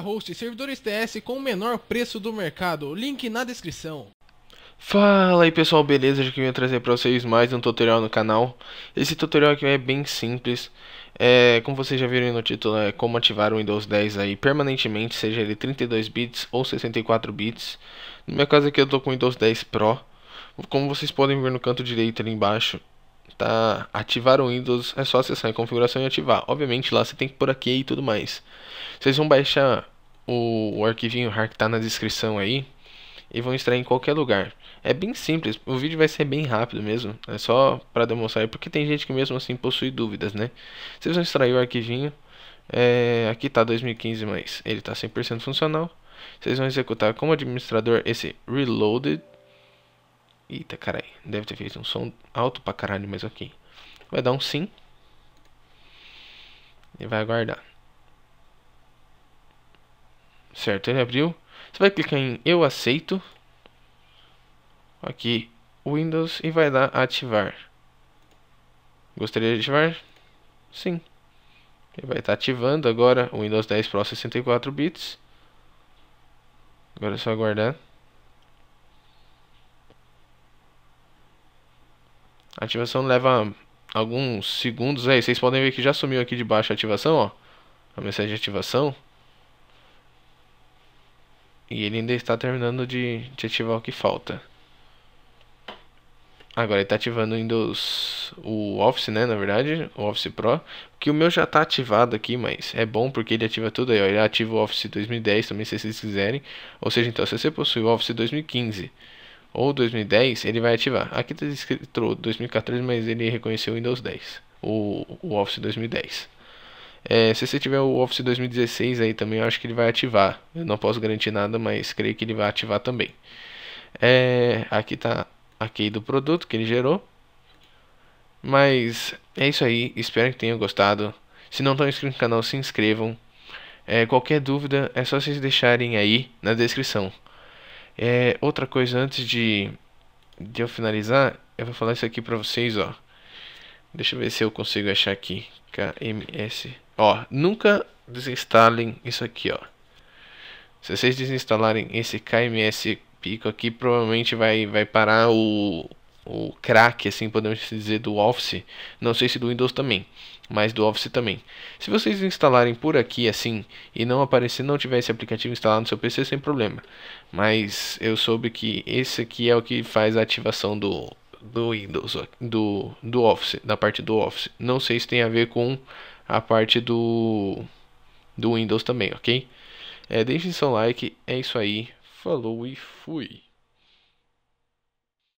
Host, servidores TS com o menor preço do mercado. Link na descrição. Fala aí pessoal, beleza? Hoje eu vim trazer para vocês mais um tutorial no canal. Esse tutorial aqui é bem simples. É, como vocês já viram no título, é como ativar o Windows 10 aí permanentemente, seja ele 32 bits ou 64 bits. No meu caso aqui eu tô com o Windows 10 Pro. Como vocês podem ver no canto direito ali embaixo, tá? Ativar o Windows é só acessar a configuração e ativar. Obviamente lá você tem que por aqui e tudo mais. Vocês vão baixar o, o arquivinho RAR que está na descrição aí e vão extrair em qualquer lugar. É bem simples, o vídeo vai ser bem rápido mesmo, é só para demonstrar, porque tem gente que mesmo assim possui dúvidas, né? Vocês vão extrair o arquivinho, é, aqui está 2015, mas ele está 100% funcional. Vocês vão executar como administrador esse reloaded Eita, carai. Deve ter feito um som alto pra caralho, mas ok. Vai dar um sim. E vai aguardar. Certo, ele abriu. Você vai clicar em eu aceito. Aqui, Windows. E vai dar ativar. Gostaria de ativar? Sim. Ele vai estar tá ativando agora o Windows 10 Pro 64 bits. Agora é só aguardar. ativação leva alguns segundos aí. Vocês podem ver que já sumiu aqui de baixo a ativação, ó. A mensagem de ativação. E ele ainda está terminando de, de ativar o que falta. Agora ele está ativando o Windows, o Office, né, na verdade, o Office Pro, que o meu já está ativado aqui, mas é bom porque ele ativa tudo aí, ó. ele ativa o Office 2010 também, se vocês quiserem, ou seja, então, se você possui o Office 2015 ou 2010, ele vai ativar. Aqui está escrito 2014, mas ele reconheceu o Windows 10, o, o Office 2010. É, se você tiver o Office 2016 aí também, eu acho que ele vai ativar. Eu não posso garantir nada, mas creio que ele vai ativar também. É, aqui está a key do produto que ele gerou. Mas é isso aí, espero que tenham gostado. Se não estão inscritos no canal, se inscrevam. É, qualquer dúvida é só vocês deixarem aí na descrição. É, outra coisa, antes de, de eu finalizar, eu vou falar isso aqui pra vocês, ó. Deixa eu ver se eu consigo achar aqui. KMS. Ó, nunca desinstalem isso aqui, ó. Se vocês desinstalarem esse KMS Pico aqui, provavelmente vai, vai parar o, o craque, assim podemos dizer, do Office. Não sei se do Windows também, mas do Office também. Se vocês instalarem por aqui assim e não aparecer, não tiver esse aplicativo instalado no seu PC, sem problema. Mas eu soube que esse aqui é o que faz a ativação do do Windows, do, do Office, da parte do Office. Não sei se tem a ver com a parte do, do Windows também, ok? É, deixem seu like, é isso aí, falou e fui!